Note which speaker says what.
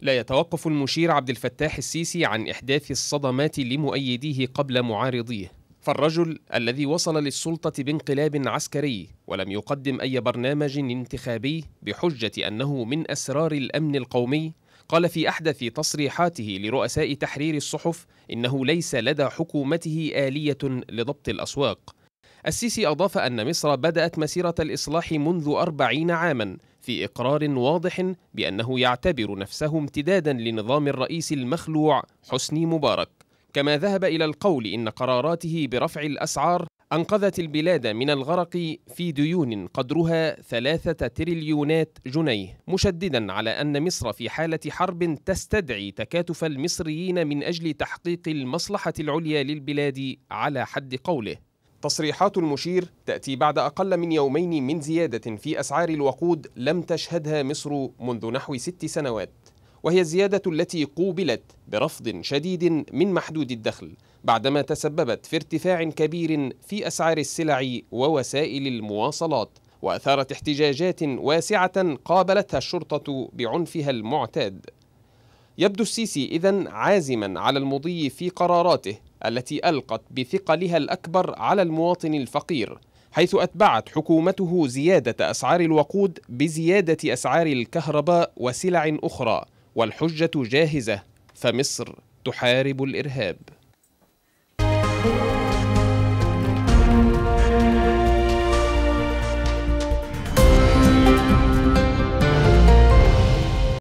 Speaker 1: لا يتوقف المشير عبد الفتاح السيسي عن إحداث الصدمات لمؤيديه قبل معارضيه فالرجل الذي وصل للسلطة بانقلاب عسكري ولم يقدم أي برنامج انتخابي بحجة أنه من أسرار الأمن القومي قال في أحدث تصريحاته لرؤساء تحرير الصحف إنه ليس لدى حكومته آلية لضبط الأسواق السيسي أضاف أن مصر بدأت مسيرة الإصلاح منذ أربعين عاما في إقرار واضح بأنه يعتبر نفسه امتدادا لنظام الرئيس المخلوع حسني مبارك كما ذهب إلى القول إن قراراته برفع الأسعار أنقذت البلاد من الغرق في ديون قدرها ثلاثة تريليونات جنيه مشددا على أن مصر في حالة حرب تستدعي تكاتف المصريين من أجل تحقيق المصلحة العليا للبلاد على حد قوله تصريحات المشير تأتي بعد أقل من يومين من زيادة في أسعار الوقود لم تشهدها مصر منذ نحو ست سنوات وهي الزيادة التي قوبلت برفض شديد من محدود الدخل بعدما تسببت في ارتفاع كبير في أسعار السلع ووسائل المواصلات وأثارت احتجاجات واسعة قابلتها الشرطة بعنفها المعتاد يبدو السيسي إذا عازما على المضي في قراراته التي ألقت بثقلها الأكبر على المواطن الفقير حيث أتبعت حكومته زيادة أسعار الوقود بزيادة أسعار الكهرباء وسلع أخرى والحجة جاهزة فمصر تحارب الإرهاب